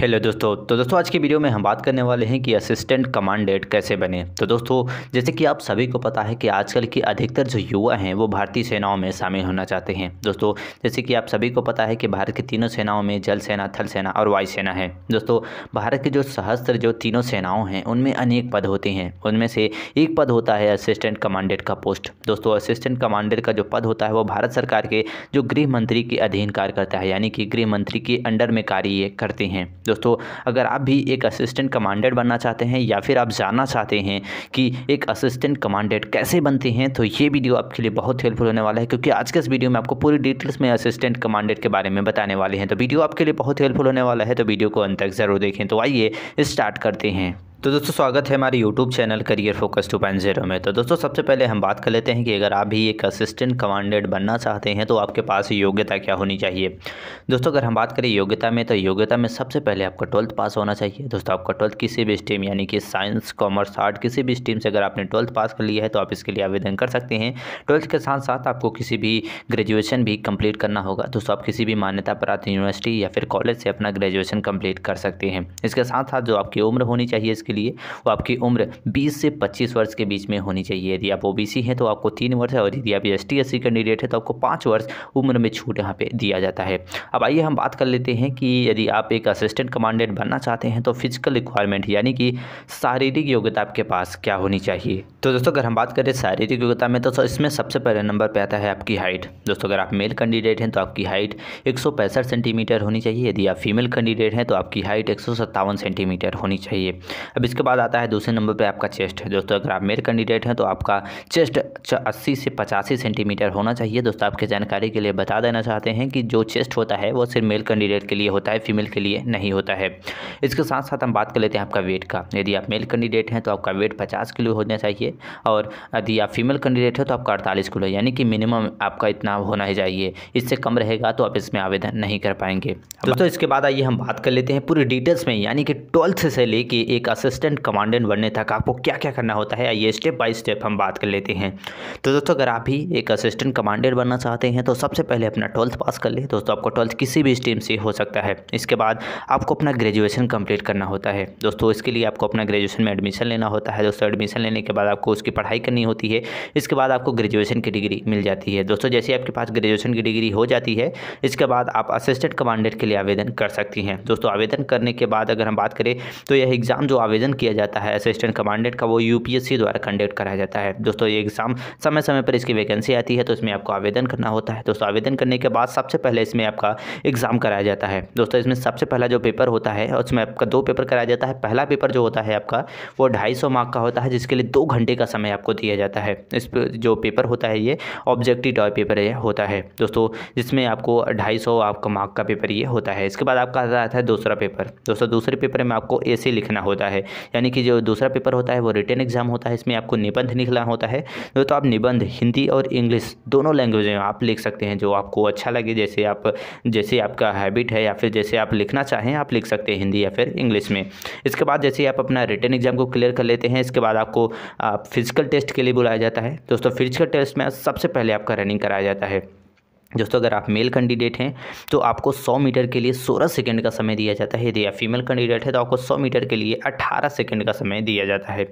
hello दोस्तों तो दोस्तों आज की वीडियो में हम बात करने वाले हैं कि असिस्टेंट कमांडेंट कैसे बने तो दोस्तों जैसे कि आप सभी को पता है कि आजकल की अधिकतर जो युवा हैं वो भारतीय सेनाओं में शामिल होना चाहते हैं दोस्तों जैसे कि आप सभी को पता है कि भारत की तीनों सेनाओं में जल सेना थल सेना और वायुसेना है दोस्तों भारत की जो सहस्त्र जो तीनों सेनाओं हैं उनमें अनेक पद होते हैं उनमें से एक पद होता है असिस्टेंट कमांडेंट का पोस्ट दोस्तों असिस्टेंट कमांडेंट का जो पद होता है वो भारत सरकार के जो गृह मंत्री के अधीन कार्य करता है यानी कि गृह मंत्री के अंडर में कार्य करते हैं दोस्तों अगर आप भी एक असिस्टेंट कमांडेंट बनना चाहते हैं या फिर आप जानना चाहते हैं कि एक असिस्टेंट कमांडेंट कैसे बनते हैं तो ये वीडियो आपके लिए बहुत हेल्पफुल होने वाला है क्योंकि आज के इस वीडियो में आपको पूरी डिटेल्स में असिस्टेंट कमांडेंट के बारे में बताने वाले हैं तो वीडियो आपके लिए बहुत हेल्पफुल होने वाला है तो वीडियो को अंत तक ज़रूर देखें तो आइए स्टार्ट करते हैं तो दोस्तों स्वागत है हमारे YouTube channel career focus two point zero में तो दोस्तों सबसे पहले हम बात कर लेते हैं कि अगर आप भी एक असिस्टेंट कमांडेंट बनना चाहते हैं तो आपके पास योग्यता क्या होनी चाहिए दोस्तों अगर हम बात करें योग्यता में तो योग्यता में सबसे पहले आपका ट्वेल्थ पास होना चाहिए दोस्तों आपका ट्वेल्थ किसी भी स्ट्रीम यानी कि साइंस कॉमर्स आर्ट किसी भी स्ट्रीम से अगर आपने ट्वेल्थ पास कर लिया है तो आप इसके लिए आवेदन कर सकते हैं ट्वेल्थ के साथ साथ आपको किसी भी ग्रेजुएशन भी कम्प्लीट करना होगा दोस्तों आप किसी भी मान्यता प्राप्त यूनिवर्सिटी या फिर कॉलेज से अपना ग्रेजुएशन कम्प्लीट कर सकते हैं इसके साथ साथ जो आपकी उम्र होनी चाहिए इसकी के लिए वो आपकी उम्र 20 से 25 वर्ष के बीच में होनी चाहिए यदि आप ओबीसी हैं तो आपको तीन वर्ष और यदि आप एस टी कैंडिडेट है तो आपको पाँच वर्ष उम्र में छूट यहाँ पर दिया जाता है अब आइए हम बात कर लेते हैं कि यदि आप एक असिस्टेंट कमांडेंट बनना चाहते हैं तो फिजिकल रिक्वायरमेंट यानी कि शारीरिक योग्यता आपके पास क्या होनी चाहिए तो दोस्तों अगर हम बात करें शारीरिक योग्यता में तो इसमें सबसे पहले नंबर पर आता है आपकी हाइट दोस्तों अगर आप मेल कैंडिडेट हैं तो आपकी हाइट एक सेंटीमीटर होनी चाहिए यदि आप फीमेल कैंडिडेट हैं तो आपकी हाइट एक सेंटीमीटर होनी चाहिए अब इसके बाद आता है दूसरे नंबर पर आपका चेस्ट है दोस्तों अगर आप मेल कैंडिडेट हैं तो आपका चेस्ट अस्सी से पचासी सेंटीमीटर होना चाहिए दोस्तों आपके जानकारी के लिए बता देना चाहते हैं कि जो चेस्ट होता है वो सिर्फ मेल कैंडिडेट के लिए होता है फीमेल के लिए नहीं होता है इसके साथ साथ हम बात कर लेते हैं आपका वेट का यदि आप मेल कैंडिडेट हैं तो आपका वेट पचास किलो होना चाहिए और यदि आप फीमेल कैंडिडेट हो तो आपका अड़तालीस किलो यानी कि मिनिमम आपका इतना होना ही चाहिए इससे कम रहेगा तो आप इसमें आवेदन नहीं कर पाएंगे दोस्तों इसके बाद आइए हम बात कर लेते हैं पूरी डिटेल्स में यानी कि ट्वेल्थ से लेके एक असिस्ट असिस्टेंट कमांडेंट बनने तक आपको क्या क्या करना होता है आइए स्टेप बाय स्टेप हम बात कर लेते हैं तो दोस्तों अगर आप भी एक असिस्टेंट कमांडेंट बनना चाहते हैं तो सबसे पहले अपना ट्वेल्थ पास कर ले दोस्तों आपको ट्वेल्थ किसी भी स्ट्रीम से हो सकता है इसके बाद आपको अपना ग्रेजुएशन कंप्लीट करना होता है दोस्तों इसके लिए आपको अपना ग्रेजुएशन में एडमिशन लेना होता है दोस्तों एडमिशन लेने के बाद आपको उसकी पढ़ाई करनी होती है इसके बाद आपको ग्रेजुएशन की डिग्री मिल जाती है दोस्तों जैसे आपके पास ग्रेजुएशन की डिग्री हो जाती है इसके बाद आप असिस्टेंट कमांडेंट के लिए आवेदन कर सकती हैं दोस्तों आवेदन करने के बाद अगर हम बात करें तो यह एग्ज़ाम जो आवेदन आयोजन किया जाता है असिस्टेंट कमांडेंट का वो यूपीएससी द्वारा कंडक्ट कराया जाता है दोस्तों ये एग्ज़ाम समय समय पर इसकी वैकेंसी आती है तो इसमें आपको आवेदन करना होता है दोस्तों आवेदन करने के बाद सबसे पहले इसमें आपका एग्ज़ाम कराया जाता है दोस्तों इसमें सबसे पहला जो पेपर होता है उसमें आपका दो पेपर कराया जाता है पहला पेपर जो होता है आपका वो ढाई मार्क का होता है जिसके लिए दो घंटे का समय आपको दिया जाता है इस जो पेपर होता है ये ऑब्जेक्टिव टॉय पेपर होता है दोस्तों जिसमें आपको ढाई आपका मार्क का पेपर ये होता है इसके बाद आपका आता है दूसरा पेपर दोस्तों दूसरे पेपर में आपको ए लिखना होता है यानी कि जो दूसरा पेपर होता है वो रिटर्न एग्जाम होता है इसमें आपको निबंध निकला होता है तो, तो आप निबंध हिंदी और इंग्लिश दोनों लैंग्वेज में आप लिख सकते हैं जो आपको अच्छा लगे जैसे आप जैसे आपका हैबिट है या फिर जैसे आप लिखना चाहें आप लिख सकते हैं हिंदी या फिर इंग्लिश में इसके बाद जैसे आप अपना रिटर्न एग्जाम को क्लियर कर लेते हैं इसके बाद आपको फिजिकल टेस्ट के लिए बुलाया जाता है दोस्तों फिजिकल टेस्ट में सबसे पहले आपका रनिंग कराया जाता है दोस्तों अगर आप मेल कैंडिडेट हैं तो आपको 100 मीटर के लिए 16 सेकंड का समय दिया जाता है यदि आप फीमेल कैंडिडेट है तो आपको 100 मीटर के लिए 18 सेकंड का समय दिया जाता है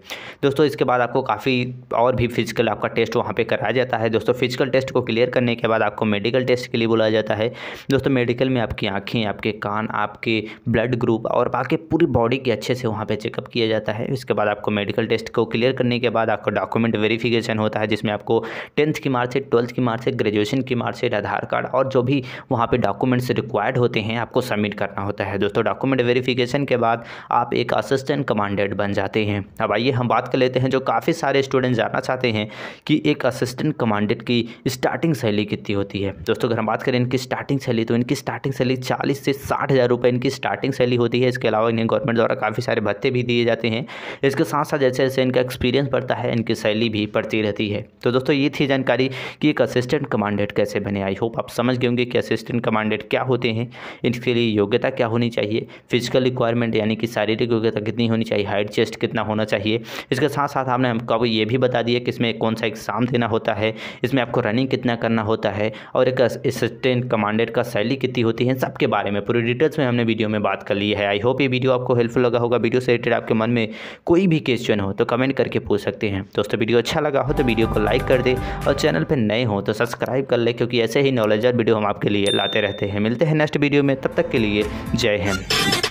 दोस्तों इसके बाद आपको काफ़ी और भी फिजिकल आपका टेस्ट वहाँ पे कराया जाता है दोस्तों फिजिकल टेस्ट को क्लियर करने के बाद आपको मेडिकल टेस्ट के लिए बुलाया जाता है दोस्तों मेडिकल में आपकी आँखें आपके कान आपके ब्लड ग्रुप और बाकी पूरी बॉडी के अच्छे से वहाँ पर चेकअप किया जाता है इसके बाद आपको मेडिकल टेस्ट को क्लियर करने के बाद आपका डॉक्यूमेंट वेरीफिकेशन होता है जिसमें आपको टेंथ की से ट्वेल्थ की से ग्रेजुएशन की मार्कशीट आधार कार्ड और जो भी वहाँ पे डॉक्यूमेंट्स रिक्वायर्ड होते हैं आपको सबमिट करना होता है दोस्तों डॉक्यूमेंट वेरिफिकेशन के बाद आप एक असिस्टेंट कमांडेंट बन जाते हैं अब आइए हम बात कर लेते हैं जो काफ़ी सारे स्टूडेंट जानना चाहते हैं कि एक असिस्टेंट कमांडेंट की स्टार्टिंग सैली कितनी होती है दोस्तों अगर हम बात करें इनकी स्टार्टिंग सैली तो इनकी स्टार्टिंग सैली चालीस से साठ हज़ार रुपये इनकी स्टार्टिंग सैली होती है इसके अलावा इन्हें गवर्नमेंट द्वारा काफ़ी सारे भत्ते भी दिए जाते हैं इसके साथ साथ जैसे जैसे इनका एक्सपीरियंस बढ़ता है इनकी सैली भी बढ़ती रहती है तो दोस्तों ये थी जानकारी कि एक असिस्टेंट कमांडेंट कैसे बने आई होप आप समझ गए होंगे कि असिस्टेंट कमांडेंट क्या होते हैं इनके लिए योग्यता क्या होनी चाहिए फिजिकल रिक्वायरमेंट यानी कि शारीरिक योग्यता कितनी होनी चाहिए हाइट चेस्ट कितना होना चाहिए इसके साथ साथ हमने हमको ये भी बता दिया कि इसमें कौन सा एग्ज़ाम देना होता है इसमें आपको रनिंग कितना करना होता है और एक असिस्टेंट कमांडेंट का सैलरी कितनी होती है सबके बारे में पूरी डिटेल्स में हमने वीडियो में बात कर ली है आई होप ये वीडियो आपको हेल्पफुल लगा होगा वीडियो से रिलेटेड आपके मन में कोई भी क्वेश्चन हो तो कमेंट करके पूछ सकते हैं दोस्तों वीडियो अच्छा लगा हो तो वीडियो को लाइक कर दे और चैनल पर नए हो तो सब्सक्राइब कर ले क्योंकि ऐसे ही ही नॉलेजर वीडियो हम आपके लिए लाते रहते हैं मिलते हैं नेक्स्ट वीडियो में तब तक के लिए जय हिंद